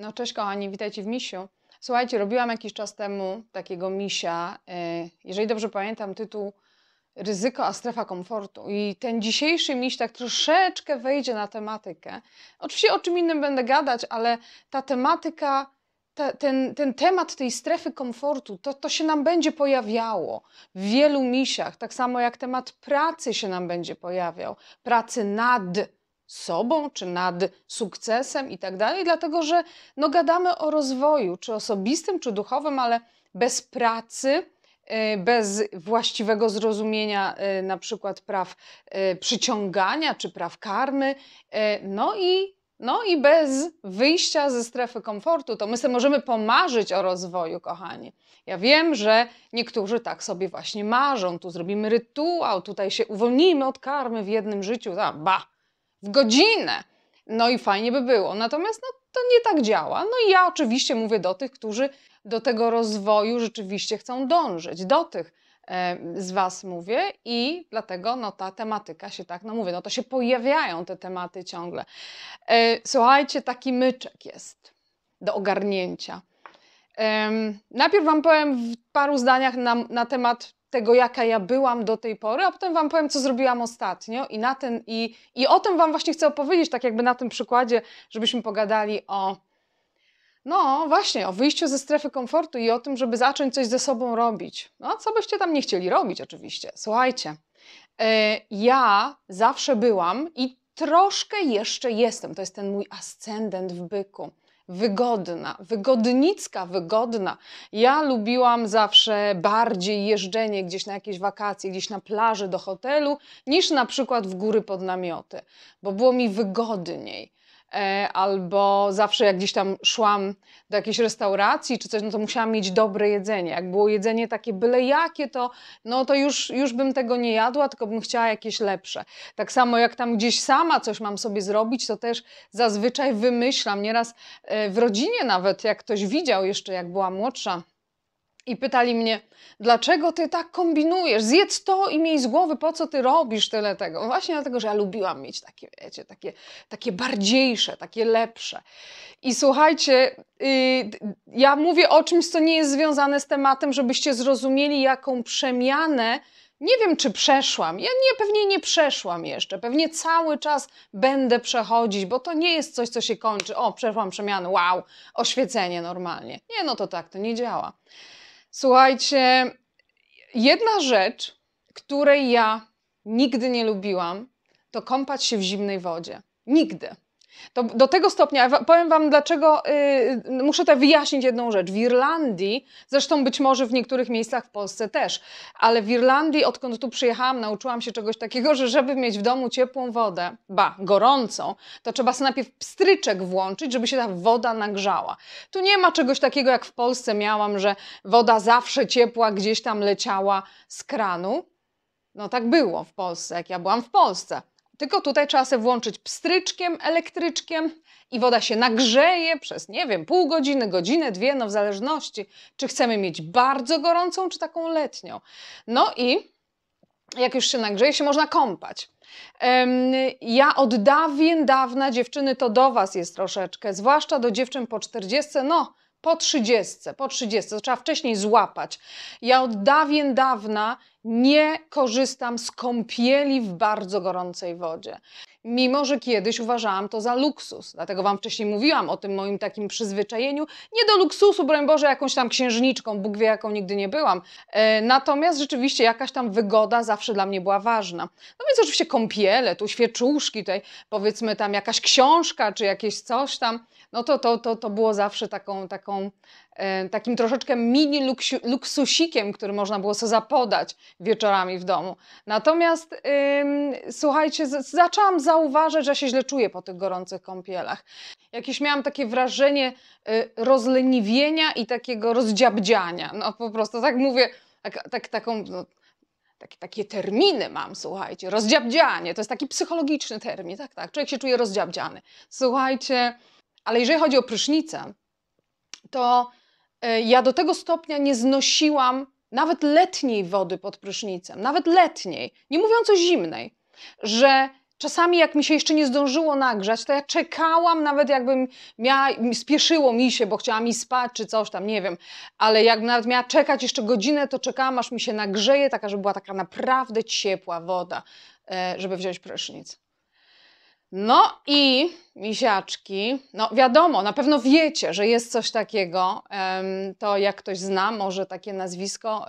No cześć kochani, witajcie w misiu. Słuchajcie, robiłam jakiś czas temu takiego misia, y, jeżeli dobrze pamiętam tytuł Ryzyko a strefa komfortu. I ten dzisiejszy miś tak troszeczkę wejdzie na tematykę. Oczywiście o czym innym będę gadać, ale ta tematyka, ta, ten, ten temat tej strefy komfortu, to, to się nam będzie pojawiało w wielu misiach, tak samo jak temat pracy się nam będzie pojawiał, pracy nad sobą, czy nad sukcesem i tak dalej, dlatego że no, gadamy o rozwoju, czy osobistym, czy duchowym, ale bez pracy, y, bez właściwego zrozumienia y, na przykład praw y, przyciągania, czy praw karmy, no i no i bez wyjścia ze strefy komfortu, to my sobie możemy pomarzyć o rozwoju, kochani. Ja wiem, że niektórzy tak sobie właśnie marzą. Tu zrobimy rytuał, tutaj się uwolnimy od karmy w jednym życiu. A, ba, w godzinę. No i fajnie by było. Natomiast no, to nie tak działa. No i ja oczywiście mówię do tych, którzy do tego rozwoju rzeczywiście chcą dążyć. Do tych e, z Was mówię i dlatego no, ta tematyka się tak, no mówię, no to się pojawiają te tematy ciągle. E, słuchajcie, taki myczek jest do ogarnięcia. E, najpierw Wam powiem w paru zdaniach na, na temat tego, jaka ja byłam do tej pory, a potem Wam powiem, co zrobiłam ostatnio i, na ten, i, i o tym Wam właśnie chcę opowiedzieć, tak jakby na tym przykładzie, żebyśmy pogadali o, no właśnie, o wyjściu ze strefy komfortu i o tym, żeby zacząć coś ze sobą robić. No, co byście tam nie chcieli robić oczywiście. Słuchajcie, yy, ja zawsze byłam i troszkę jeszcze jestem, to jest ten mój ascendent w byku wygodna, wygodnicka, wygodna. Ja lubiłam zawsze bardziej jeżdżenie gdzieś na jakieś wakacje, gdzieś na plaży do hotelu, niż na przykład w góry pod namioty, bo było mi wygodniej. E, albo zawsze jak gdzieś tam szłam do jakiejś restauracji czy coś, no to musiałam mieć dobre jedzenie. Jak było jedzenie takie byle jakie, to, no to już, już bym tego nie jadła, tylko bym chciała jakieś lepsze. Tak samo jak tam gdzieś sama coś mam sobie zrobić, to też zazwyczaj wymyślam. Nieraz e, w rodzinie nawet, jak ktoś widział jeszcze, jak była młodsza, i pytali mnie, dlaczego ty tak kombinujesz? Zjedz to i miej z głowy, po co ty robisz tyle tego? Właśnie dlatego, że ja lubiłam mieć takie, wiecie, takie, takie bardziejsze, takie lepsze. I słuchajcie, yy, ja mówię o czymś, co nie jest związane z tematem, żebyście zrozumieli, jaką przemianę nie wiem, czy przeszłam. Ja nie, pewnie nie przeszłam jeszcze. Pewnie cały czas będę przechodzić, bo to nie jest coś, co się kończy. O, przeszłam przemianę, wow, oświecenie normalnie. Nie, no to tak, to nie działa. Słuchajcie, jedna rzecz, której ja nigdy nie lubiłam, to kąpać się w zimnej wodzie. Nigdy. To do tego stopnia, powiem Wam dlaczego, yy, muszę tutaj wyjaśnić jedną rzecz. W Irlandii, zresztą być może w niektórych miejscach w Polsce też, ale w Irlandii, odkąd tu przyjechałam, nauczyłam się czegoś takiego, że żeby mieć w domu ciepłą wodę, ba, gorącą, to trzeba sobie najpierw pstryczek włączyć, żeby się ta woda nagrzała. Tu nie ma czegoś takiego, jak w Polsce miałam, że woda zawsze ciepła gdzieś tam leciała z kranu. No tak było w Polsce, jak ja byłam w Polsce. Tylko tutaj trzeba sobie włączyć pstryczkiem, elektryczkiem i woda się nagrzeje przez, nie wiem, pół godziny, godzinę, dwie, no w zależności, czy chcemy mieć bardzo gorącą, czy taką letnią. No i jak już się nagrzeje, się można kąpać. Ja od dawien dawna, dziewczyny, to do Was jest troszeczkę, zwłaszcza do dziewczyn po 40, no po trzydziestce, po trzydziestce, trzeba wcześniej złapać. Ja od dawien dawna nie korzystam z kąpieli w bardzo gorącej wodzie. Mimo, że kiedyś uważałam to za luksus, dlatego Wam wcześniej mówiłam o tym moim takim przyzwyczajeniu. Nie do luksusu, broń Boże, jakąś tam księżniczką, Bóg wie, jaką nigdy nie byłam. E, natomiast rzeczywiście jakaś tam wygoda zawsze dla mnie była ważna. No więc oczywiście kąpiele, tu świeczuszki, tutaj powiedzmy tam jakaś książka czy jakieś coś tam no to to, to, to było zawsze taką, taką, e, takim troszeczkę mini luksusikiem, który można było sobie zapodać wieczorami w domu. Natomiast słuchajcie, z, zaczęłam zauważyć, że się źle czuję po tych gorących kąpielach. Jakieś miałam takie wrażenie y, rozleniwienia i takiego rozdziabdziania. No po prostu tak mówię, tak, tak taką... No, takie, takie terminy mam, słuchajcie, rozdziabdzianie, to jest taki psychologiczny termin, tak, tak, człowiek się czuje rozdziabdziany. Słuchajcie, ale jeżeli chodzi o prysznicę, to e, ja do tego stopnia nie znosiłam nawet letniej wody pod prysznicem, nawet letniej, nie mówiąc o zimnej, że czasami jak mi się jeszcze nie zdążyło nagrzać, to ja czekałam, nawet jakbym miała, spieszyło mi się, bo chciałam i spać czy coś tam, nie wiem, ale jak nawet miała czekać jeszcze godzinę, to czekałam aż mi się nagrzeje, taka, żeby była taka naprawdę ciepła woda, e, żeby wziąć prysznic. No i misiaczki, no wiadomo, na pewno wiecie, że jest coś takiego. To jak ktoś zna może takie nazwisko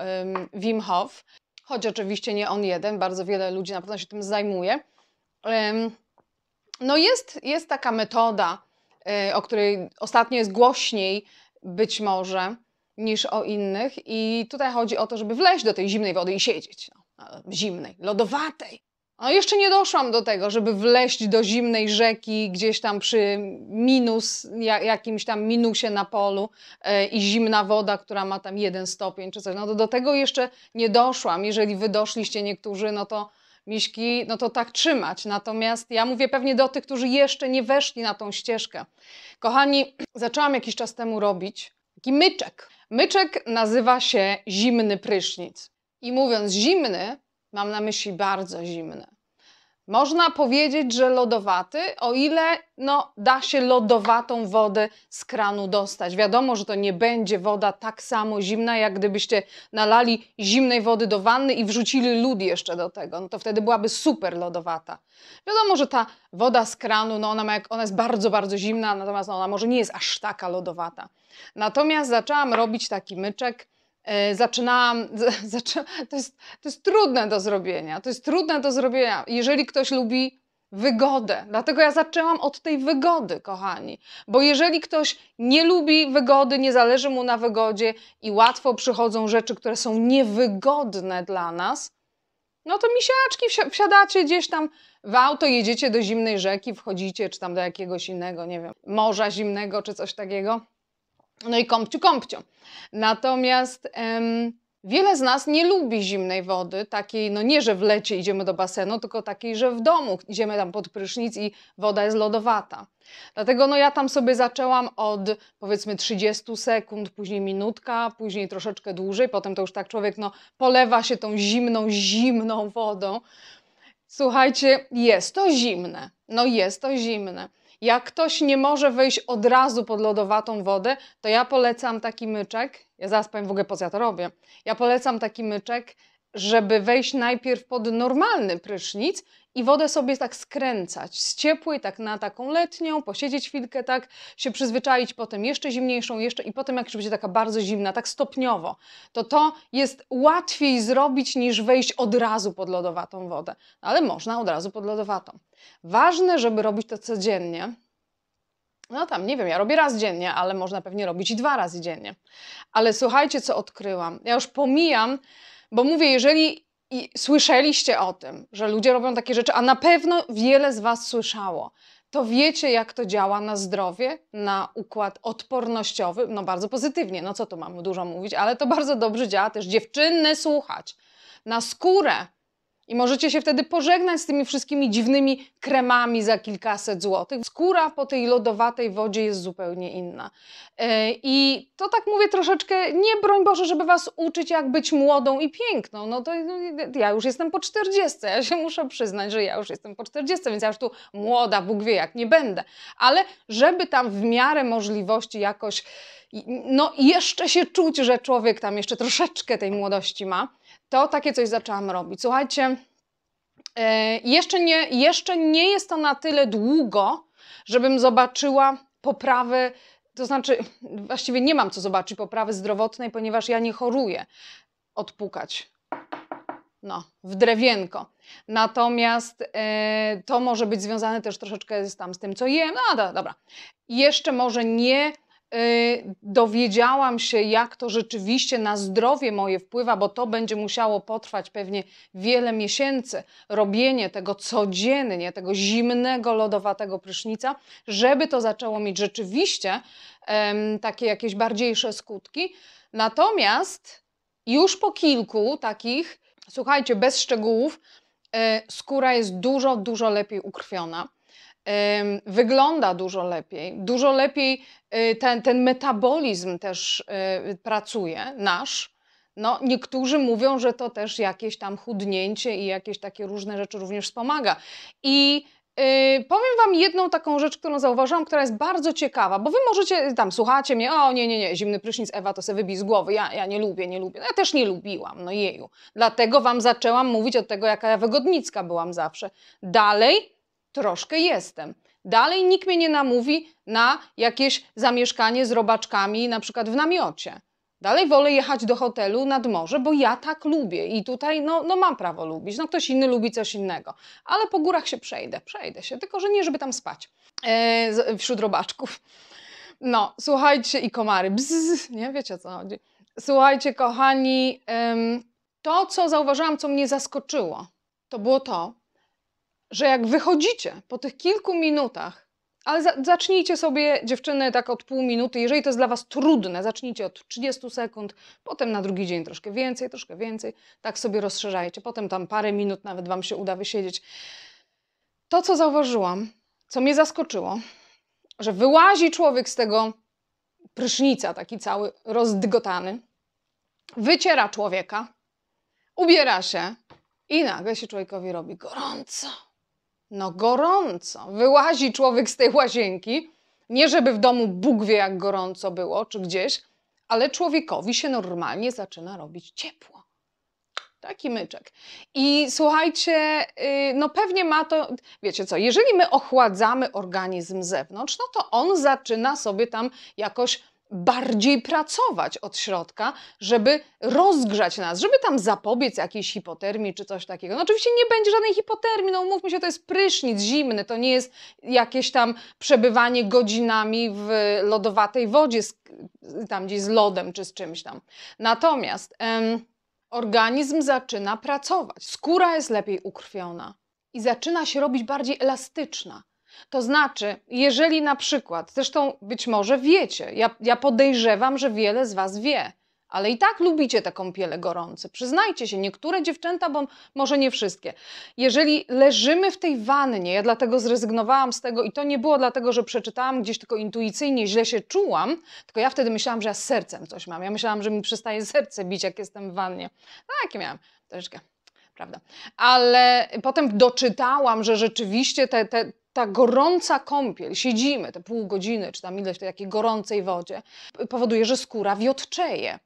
Wim Hof, choć oczywiście nie on jeden, bardzo wiele ludzi na pewno się tym zajmuje. No jest, jest taka metoda, y, o której ostatnio jest głośniej być może niż o innych i tutaj chodzi o to, żeby wleźć do tej zimnej wody i siedzieć. No, zimnej, lodowatej, a jeszcze nie doszłam do tego, żeby wleść do zimnej rzeki gdzieś tam przy minus, jakimś tam minusie na polu e, i zimna woda, która ma tam jeden stopień czy coś. No to do tego jeszcze nie doszłam. Jeżeli wy doszliście niektórzy, no to miśki, no to tak trzymać. Natomiast ja mówię pewnie do tych, którzy jeszcze nie weszli na tą ścieżkę. Kochani, zaczęłam jakiś czas temu robić taki myczek. Myczek nazywa się zimny prysznic. I mówiąc zimny, Mam na myśli bardzo zimne. Można powiedzieć, że lodowaty, o ile no, da się lodowatą wodę z kranu dostać. Wiadomo, że to nie będzie woda tak samo zimna, jak gdybyście nalali zimnej wody do wanny i wrzucili lód jeszcze do tego. No to wtedy byłaby super lodowata. Wiadomo, że ta woda z kranu, no ona, ma, ona jest bardzo, bardzo zimna, natomiast ona może nie jest aż taka lodowata. Natomiast zaczęłam robić taki myczek E, zaczynałam, to jest, to jest trudne do zrobienia, to jest trudne do zrobienia, jeżeli ktoś lubi wygodę. Dlatego ja zaczęłam od tej wygody, kochani. Bo jeżeli ktoś nie lubi wygody, nie zależy mu na wygodzie i łatwo przychodzą rzeczy, które są niewygodne dla nas, no to misiaczki, wsiadacie gdzieś tam w auto, jedziecie do zimnej rzeki, wchodzicie, czy tam do jakiegoś innego, nie wiem, morza zimnego, czy coś takiego no i kąpciu, kąpciu. Natomiast em, wiele z nas nie lubi zimnej wody, takiej, no nie, że w lecie idziemy do basenu, tylko takiej, że w domu idziemy tam pod prysznic i woda jest lodowata. Dlatego no ja tam sobie zaczęłam od powiedzmy 30 sekund, później minutka, później troszeczkę dłużej, potem to już tak człowiek no polewa się tą zimną, zimną wodą. Słuchajcie, jest to zimne. No jest to zimne. Jak ktoś nie może wejść od razu pod lodowatą wodę, to ja polecam taki myczek. Ja zaraz powiem w ogóle po co ja to robię. Ja polecam taki myczek, żeby wejść najpierw pod normalny prysznic i wodę sobie tak skręcać z ciepłej, tak na taką letnią, posiedzieć chwilkę, tak się przyzwyczaić, potem jeszcze zimniejszą, jeszcze i potem jak już będzie taka bardzo zimna, tak stopniowo, to to jest łatwiej zrobić niż wejść od razu pod lodowatą wodę, no, ale można od razu pod lodowatą. Ważne, żeby robić to codziennie, no tam, nie wiem, ja robię raz dziennie, ale można pewnie robić i dwa razy dziennie. Ale słuchajcie, co odkryłam. Ja już pomijam, bo mówię, jeżeli i słyszeliście o tym, że ludzie robią takie rzeczy, a na pewno wiele z Was słyszało, to wiecie, jak to działa na zdrowie, na układ odpornościowy, no bardzo pozytywnie, no co tu mam dużo mówić, ale to bardzo dobrze działa też dziewczyny słuchać, na skórę, i możecie się wtedy pożegnać z tymi wszystkimi dziwnymi kremami za kilkaset złotych. Skóra po tej lodowatej wodzie jest zupełnie inna. E, I to tak mówię troszeczkę, nie broń Boże, żeby was uczyć, jak być młodą i piękną. No to no, ja już jestem po 40. Ja się muszę przyznać, że ja już jestem po 40, więc ja już tu młoda, Bóg wie jak nie będę. Ale żeby tam w miarę możliwości jakoś, no jeszcze się czuć, że człowiek tam jeszcze troszeczkę tej młodości ma to takie coś zaczęłam robić. Słuchajcie, e, jeszcze nie, jeszcze nie jest to na tyle długo, żebym zobaczyła poprawy, to znaczy właściwie nie mam co zobaczyć poprawy zdrowotnej, ponieważ ja nie choruję. Odpukać. No, w drewienko. Natomiast e, to może być związane też troszeczkę z, tam, z tym, co jem. No, dobra. Jeszcze może nie Y, dowiedziałam się, jak to rzeczywiście na zdrowie moje wpływa, bo to będzie musiało potrwać pewnie wiele miesięcy, robienie tego codziennie, tego zimnego, lodowatego prysznica, żeby to zaczęło mieć rzeczywiście um, takie jakieś bardziejsze skutki. Natomiast już po kilku takich, słuchajcie, bez szczegółów, y, skóra jest dużo, dużo lepiej ukrwiona wygląda dużo lepiej, dużo lepiej y, ten, ten metabolizm też y, pracuje, nasz. No, niektórzy mówią, że to też jakieś tam chudnięcie i jakieś takie różne rzeczy również wspomaga. I Yy, powiem Wam jedną taką rzecz, którą zauważyłam, która jest bardzo ciekawa, bo Wy możecie, tam słuchacie mnie, o nie, nie, nie, zimny prysznic Ewa to sobie wybij z głowy, ja, ja nie lubię, nie lubię, no, ja też nie lubiłam, no jeju. Dlatego Wam zaczęłam mówić od tego, jaka ja wygodnicka byłam zawsze. Dalej troszkę jestem. Dalej nikt mnie nie namówi na jakieś zamieszkanie z robaczkami, na przykład w namiocie. Dalej wolę jechać do hotelu nad morze, bo ja tak lubię i tutaj no, no mam prawo lubić. No ktoś inny lubi coś innego, ale po górach się przejdę, przejdę się, tylko że nie, żeby tam spać e, wśród robaczków. No, słuchajcie i komary, bzz, nie wiecie o co chodzi. Słuchajcie, kochani, ym, to co zauważyłam, co mnie zaskoczyło, to było to, że jak wychodzicie po tych kilku minutach, ale za, zacznijcie sobie, dziewczyny, tak od pół minuty, jeżeli to jest dla Was trudne, zacznijcie od 30 sekund, potem na drugi dzień troszkę więcej, troszkę więcej, tak sobie rozszerzajcie, potem tam parę minut nawet Wam się uda wysiedzieć. To, co zauważyłam, co mnie zaskoczyło, że wyłazi człowiek z tego prysznica, taki cały rozdygotany, wyciera człowieka, ubiera się i nagle się człowiekowi robi gorąco. No gorąco. Wyłazi człowiek z tej łazienki. Nie żeby w domu Bóg wie, jak gorąco było, czy gdzieś, ale człowiekowi się normalnie zaczyna robić ciepło. Taki myczek. I słuchajcie, y, no pewnie ma to, wiecie co, jeżeli my ochładzamy organizm z zewnątrz, no to on zaczyna sobie tam jakoś bardziej pracować od środka, żeby rozgrzać nas, żeby tam zapobiec jakiejś hipotermii czy coś takiego. No oczywiście nie będzie żadnej hipotermii, no umówmy się, to jest prysznic zimny, to nie jest jakieś tam przebywanie godzinami w lodowatej wodzie, tam gdzieś z lodem czy z czymś tam. Natomiast em, organizm zaczyna pracować, skóra jest lepiej ukrwiona i zaczyna się robić bardziej elastyczna. To znaczy, jeżeli na przykład, zresztą być może wiecie, ja, ja podejrzewam, że wiele z Was wie, ale i tak lubicie te kąpiele gorące. Przyznajcie się, niektóre dziewczęta, bo może nie wszystkie. Jeżeli leżymy w tej wannie, ja dlatego zrezygnowałam z tego i to nie było dlatego, że przeczytałam gdzieś tylko intuicyjnie, źle się czułam, tylko ja wtedy myślałam, że ja z sercem coś mam. Ja myślałam, że mi przestaje serce bić, jak jestem w wannie. No, jakie miałam troszeczkę. Prawda. Ale potem doczytałam, że rzeczywiście te, te, ta gorąca kąpiel, siedzimy te pół godziny czy tam ileś w tej takiej gorącej wodzie, powoduje, że skóra wiotczeje.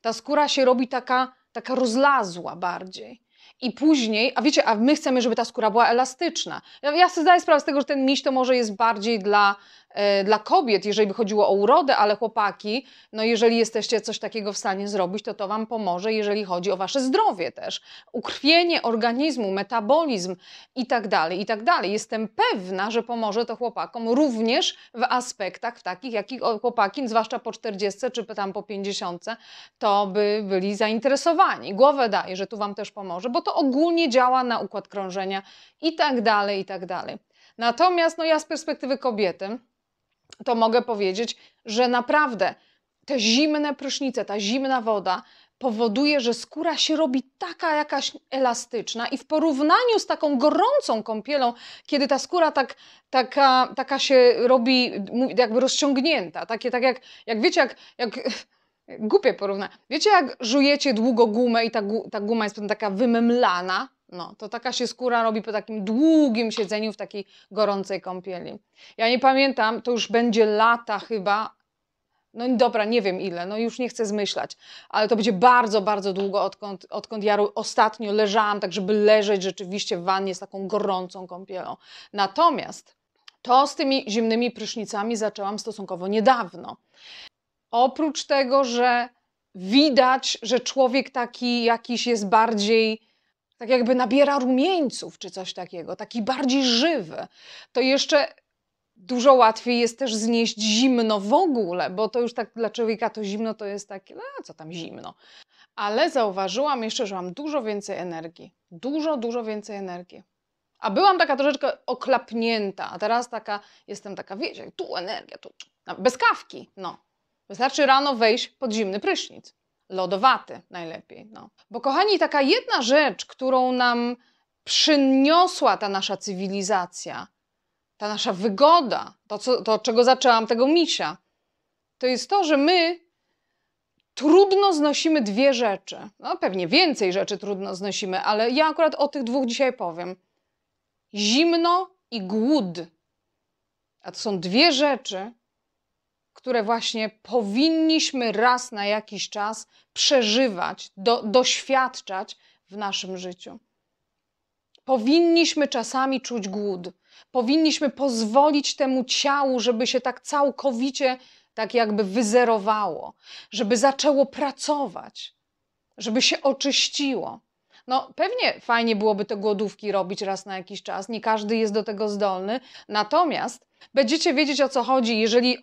Ta skóra się robi taka, taka rozlazła bardziej. I później, a wiecie, a my chcemy, żeby ta skóra była elastyczna. Ja, ja sobie zdaję sprawę z tego, że ten miś to może jest bardziej dla E, dla kobiet, jeżeli chodziło o urodę, ale chłopaki, no jeżeli jesteście coś takiego w stanie zrobić, to to Wam pomoże, jeżeli chodzi o Wasze zdrowie też. Ukrwienie organizmu, metabolizm i tak dalej, i tak dalej. Jestem pewna, że pomoże to chłopakom również w aspektach takich, jakich chłopaki, zwłaszcza po 40 czy tam po 50, to by byli zainteresowani. Głowę daję, że tu Wam też pomoże, bo to ogólnie działa na układ krążenia i tak dalej, i tak dalej. Natomiast no ja z perspektywy kobiety, to mogę powiedzieć, że naprawdę te zimne prysznice, ta zimna woda powoduje, że skóra się robi taka jakaś elastyczna i w porównaniu z taką gorącą kąpielą, kiedy ta skóra tak, taka, taka się robi jakby rozciągnięta, takie tak jak, jak wiecie, jak, jak głupie porównanie, wiecie jak żujecie długo gumę i ta, ta guma jest potem taka wymemlana, no, to taka się skóra robi po takim długim siedzeniu w takiej gorącej kąpieli. Ja nie pamiętam, to już będzie lata chyba, no dobra, nie wiem ile, no już nie chcę zmyślać, ale to będzie bardzo, bardzo długo, odkąd, odkąd ja ostatnio leżałam, tak żeby leżeć rzeczywiście w wannie z taką gorącą kąpielą. Natomiast to z tymi zimnymi prysznicami zaczęłam stosunkowo niedawno. Oprócz tego, że widać, że człowiek taki jakiś jest bardziej tak jakby nabiera rumieńców czy coś takiego, taki bardziej żywy, to jeszcze dużo łatwiej jest też znieść zimno w ogóle, bo to już tak dla człowieka to zimno to jest takie, no co tam zimno. Ale zauważyłam jeszcze, że mam dużo więcej energii. Dużo, dużo więcej energii. A byłam taka troszeczkę oklapnięta, a teraz taka, jestem taka, wiecie, tu energia, tu, bez kawki, no. Wystarczy rano wejść pod zimny prysznic lodowaty najlepiej. No. Bo kochani, taka jedna rzecz, którą nam przyniosła ta nasza cywilizacja, ta nasza wygoda, to, co, to czego zaczęłam tego misia, to jest to, że my trudno znosimy dwie rzeczy. No pewnie więcej rzeczy trudno znosimy, ale ja akurat o tych dwóch dzisiaj powiem. Zimno i głód. A to są dwie rzeczy, które właśnie powinniśmy raz na jakiś czas przeżywać, do, doświadczać w naszym życiu. Powinniśmy czasami czuć głód, powinniśmy pozwolić temu ciału, żeby się tak całkowicie, tak jakby wyzerowało, żeby zaczęło pracować, żeby się oczyściło. No, pewnie fajnie byłoby te głodówki robić raz na jakiś czas, nie każdy jest do tego zdolny, natomiast Będziecie wiedzieć o co chodzi, jeżeli e,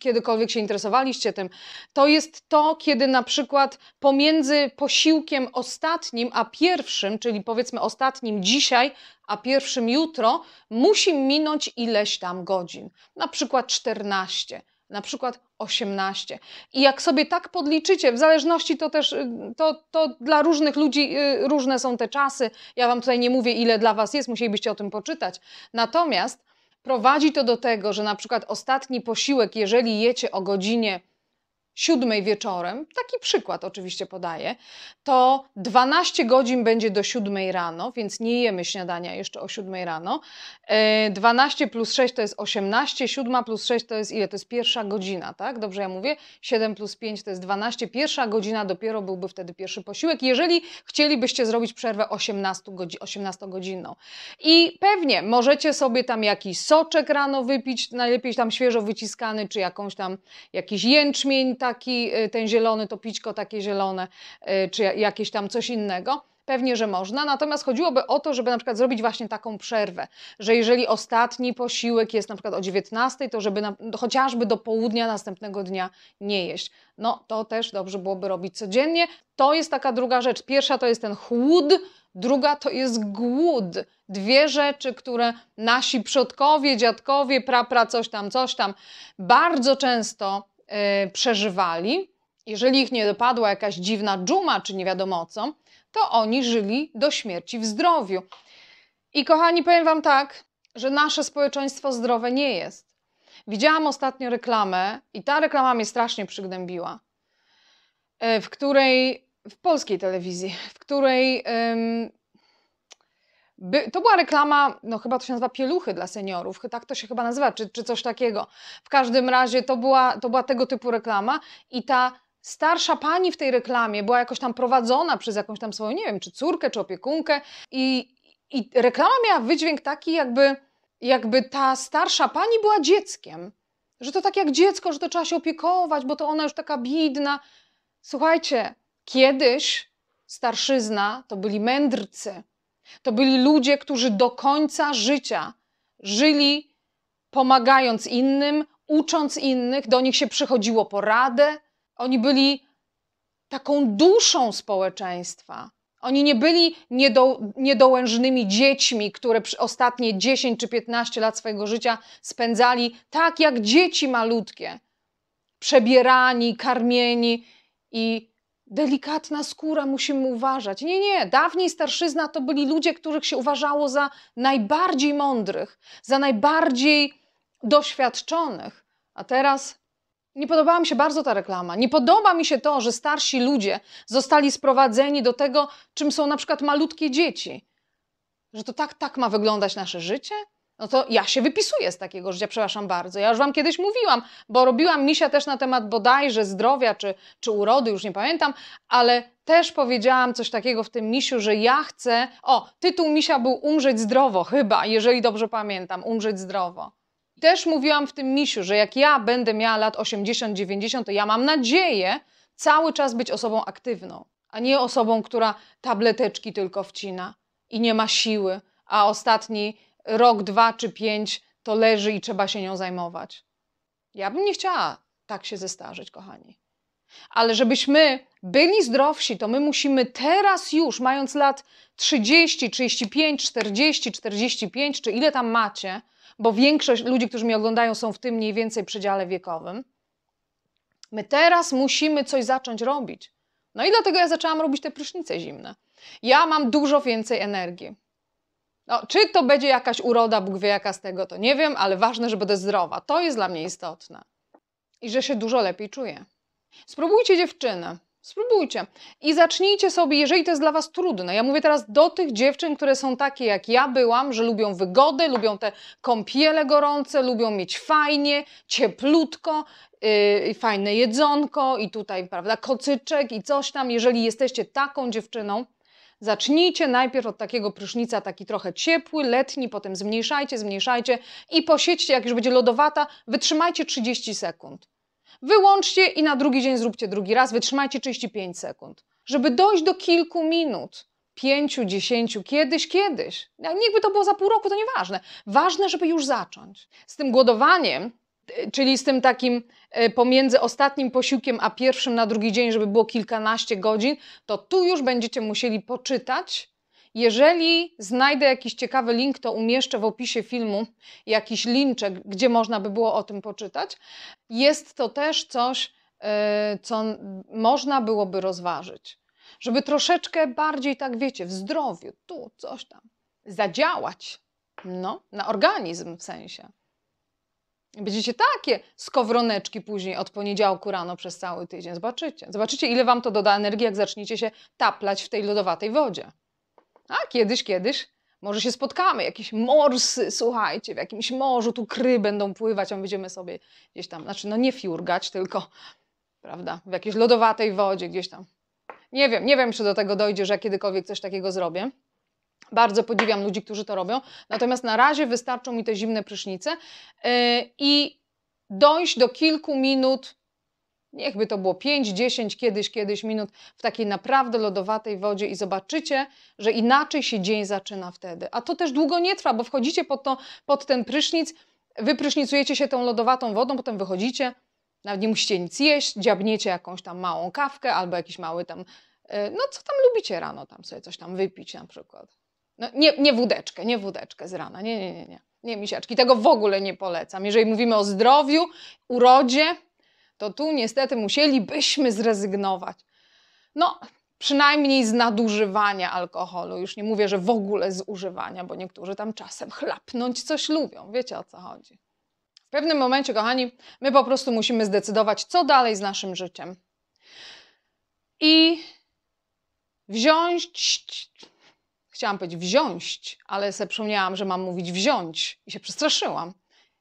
kiedykolwiek się interesowaliście tym. To jest to, kiedy na przykład pomiędzy posiłkiem ostatnim a pierwszym, czyli powiedzmy ostatnim dzisiaj, a pierwszym jutro, musi minąć ileś tam godzin. Na przykład 14 na przykład 18. I jak sobie tak podliczycie, w zależności to też, y, to, to dla różnych ludzi y, różne są te czasy. Ja Wam tutaj nie mówię, ile dla Was jest, musielibyście o tym poczytać. Natomiast Prowadzi to do tego, że na przykład ostatni posiłek, jeżeli jecie o godzinie siódmej wieczorem, taki przykład oczywiście podaję, to 12 godzin będzie do siódmej rano, więc nie jemy śniadania jeszcze o siódmej rano. 12 e, plus 6 to jest 18, 7 plus 6 to jest ile? To jest pierwsza godzina, tak? Dobrze ja mówię? 7 plus 5 to jest 12, pierwsza godzina dopiero byłby wtedy pierwszy posiłek, jeżeli chcielibyście zrobić przerwę 18, godzi 18 I pewnie możecie sobie tam jakiś soczek rano wypić, najlepiej tam świeżo wyciskany, czy jakąś tam jakiś jęczmień, taki, y, ten zielony, to pićko takie zielone, y, czy jakieś tam coś innego. Pewnie, że można, natomiast chodziłoby o to, żeby na przykład zrobić właśnie taką przerwę, że jeżeli ostatni posiłek jest na przykład o 19, to żeby na, no, chociażby do południa następnego dnia nie jeść. No to też dobrze byłoby robić codziennie. To jest taka druga rzecz. Pierwsza to jest ten chłód, druga to jest głód. Dwie rzeczy, które nasi przodkowie, dziadkowie, prapra, coś tam, coś tam bardzo często Y, przeżywali, jeżeli ich nie dopadła jakaś dziwna dżuma czy nie wiadomo co, to oni żyli do śmierci w zdrowiu. I kochani, powiem Wam tak, że nasze społeczeństwo zdrowe nie jest. Widziałam ostatnio reklamę i ta reklama mnie strasznie przygnębiła, y, w której, w polskiej telewizji, w której by, to była reklama, no chyba to się nazywa pieluchy dla seniorów, tak to się chyba nazywa, czy, czy coś takiego. W każdym razie to była, to była tego typu reklama i ta starsza pani w tej reklamie była jakoś tam prowadzona przez jakąś tam swoją, nie wiem, czy córkę, czy opiekunkę i, i reklama miała wydźwięk taki, jakby, jakby ta starsza pani była dzieckiem. Że to tak jak dziecko, że to trzeba się opiekować, bo to ona już taka biedna. Słuchajcie, kiedyś starszyzna to byli mędrcy. To byli ludzie, którzy do końca życia żyli pomagając innym, ucząc innych, do nich się przychodziło poradę. Oni byli taką duszą społeczeństwa. Oni nie byli niedo, niedołężnymi dziećmi, które ostatnie 10 czy 15 lat swojego życia spędzali tak jak dzieci malutkie, przebierani, karmieni i delikatna skóra, musimy uważać. Nie, nie, dawniej starszyzna to byli ludzie, których się uważało za najbardziej mądrych, za najbardziej doświadczonych. A teraz nie podobała mi się bardzo ta reklama. Nie podoba mi się to, że starsi ludzie zostali sprowadzeni do tego, czym są na przykład malutkie dzieci. Że to tak, tak ma wyglądać nasze życie? no to ja się wypisuję z takiego życia, przepraszam bardzo. Ja już Wam kiedyś mówiłam, bo robiłam misia też na temat bodajże zdrowia czy, czy urody, już nie pamiętam, ale też powiedziałam coś takiego w tym misiu, że ja chcę. O, tytuł misia był Umrzeć zdrowo, chyba, jeżeli dobrze pamiętam, Umrzeć zdrowo. Też mówiłam w tym misiu, że jak ja będę miała lat 80-90, to ja mam nadzieję cały czas być osobą aktywną, a nie osobą, która tableteczki tylko wcina i nie ma siły. A ostatni rok, dwa czy pięć to leży i trzeba się nią zajmować. Ja bym nie chciała tak się zestarzeć, kochani. Ale żebyśmy byli zdrowsi, to my musimy teraz już, mając lat 30, 35, 40, 45, czy ile tam macie, bo większość ludzi, którzy mnie oglądają, są w tym mniej więcej przedziale wiekowym. My teraz musimy coś zacząć robić. No i dlatego ja zaczęłam robić te prysznice zimne. Ja mam dużo więcej energii. No, czy to będzie jakaś uroda, Bóg wie jaka z tego, to nie wiem, ale ważne, że będę zdrowa. To jest dla mnie istotne. I że się dużo lepiej czuję. Spróbujcie dziewczyny. Spróbujcie i zacznijcie sobie, jeżeli to jest dla Was trudne. Ja mówię teraz do tych dziewczyn, które są takie jak ja byłam, że lubią wygodę, lubią te kąpiele gorące, lubią mieć fajnie, cieplutko, yy, fajne jedzonko i tutaj, prawda, kocyczek i coś tam. Jeżeli jesteście taką dziewczyną, Zacznijcie najpierw od takiego prysznica, taki trochę ciepły, letni, potem zmniejszajcie, zmniejszajcie i posiedźcie, jak już będzie lodowata, wytrzymajcie 30 sekund. Wyłączcie i na drugi dzień zróbcie drugi raz, wytrzymajcie 35 sekund. Żeby dojść do kilku minut, 5, 10, kiedyś, kiedyś. Niechby to było za pół roku, to nieważne. Ważne, żeby już zacząć. Z tym głodowaniem, y, czyli z tym takim E, pomiędzy ostatnim posiłkiem a pierwszym na drugi dzień, żeby było kilkanaście godzin, to tu już będziecie musieli poczytać. Jeżeli znajdę jakiś ciekawy link, to umieszczę w opisie filmu jakiś linczek, gdzie można by było o tym poczytać. Jest to też coś, e, co można byłoby rozważyć, żeby troszeczkę bardziej, tak wiecie, w zdrowiu, tu, coś tam, zadziałać, no, na organizm w sensie. Będziecie takie skowroneczki później od poniedziałku rano przez cały tydzień. Zobaczycie. Zobaczycie, ile wam to doda energii, jak zaczniecie się taplać w tej lodowatej wodzie. A kiedyś, kiedyś może się spotkamy. Jakieś morsy, słuchajcie, w jakimś morzu tu kry będą pływać, a my będziemy sobie gdzieś tam, znaczy no nie fiurgać, tylko prawda, w jakiejś lodowatej wodzie gdzieś tam. Nie wiem, nie wiem, czy do tego dojdzie, że ja kiedykolwiek coś takiego zrobię. Bardzo podziwiam ludzi, którzy to robią. Natomiast na razie wystarczą mi te zimne prysznice y, i dojść do kilku minut, niechby to było 5, 10, kiedyś, kiedyś minut w takiej naprawdę lodowatej wodzie i zobaczycie, że inaczej się dzień zaczyna wtedy. A to też długo nie trwa, bo wchodzicie pod, to, pod ten prysznic, wyprysznicujecie się tą lodowatą wodą, potem wychodzicie, nawet nie musicie nic jeść, dziabniecie jakąś tam małą kawkę albo jakiś mały tam, y, no co tam lubicie rano, tam sobie coś tam wypić na przykład. No, nie, nie wódeczkę, nie wódeczkę z rana, nie, nie, nie, nie. Nie misiaczki, tego w ogóle nie polecam. Jeżeli mówimy o zdrowiu, urodzie, to tu niestety musielibyśmy zrezygnować. No, przynajmniej z nadużywania alkoholu. Już nie mówię, że w ogóle z używania, bo niektórzy tam czasem chlapnąć coś lubią. Wiecie o co chodzi. W pewnym momencie, kochani, my po prostu musimy zdecydować, co dalej z naszym życiem. I wziąć Chciałam powiedzieć wziąć, ale sobie przypomniałam, że mam mówić wziąć i się przestraszyłam.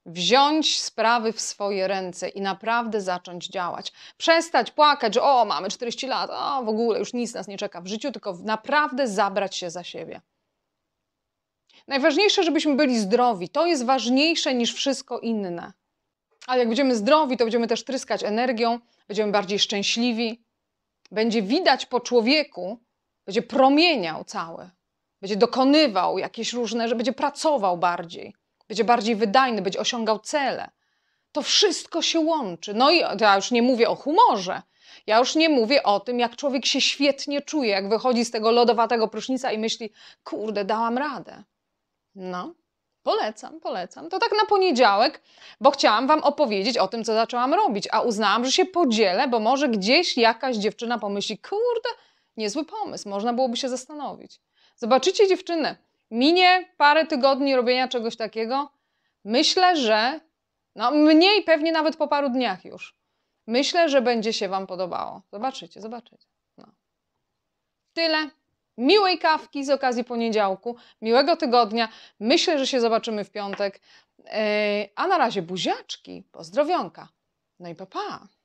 Wziąć sprawy w swoje ręce i naprawdę zacząć działać. Przestać płakać, że o, mamy 40 lat, o, w ogóle już nic nas nie czeka w życiu, tylko naprawdę zabrać się za siebie. Najważniejsze, żebyśmy byli zdrowi. To jest ważniejsze niż wszystko inne. Ale jak będziemy zdrowi, to będziemy też tryskać energią, będziemy bardziej szczęśliwi. Będzie widać po człowieku, będzie promieniał cały będzie dokonywał jakieś różne, że będzie pracował bardziej, będzie bardziej wydajny, będzie osiągał cele. To wszystko się łączy. No i ja już nie mówię o humorze. Ja już nie mówię o tym, jak człowiek się świetnie czuje, jak wychodzi z tego lodowatego prysznica i myśli, kurde, dałam radę. No, polecam, polecam. To tak na poniedziałek, bo chciałam Wam opowiedzieć o tym, co zaczęłam robić, a uznałam, że się podzielę, bo może gdzieś jakaś dziewczyna pomyśli, kurde, niezły pomysł, można byłoby się zastanowić. Zobaczycie dziewczynę, minie parę tygodni robienia czegoś takiego. Myślę, że no mniej pewnie nawet po paru dniach już. Myślę, że będzie się Wam podobało. Zobaczycie, zobaczycie. No. Tyle. Miłej kawki z okazji poniedziałku, miłego tygodnia. Myślę, że się zobaczymy w piątek. Yy, a na razie buziaczki, pozdrowionka. No i pa, pa.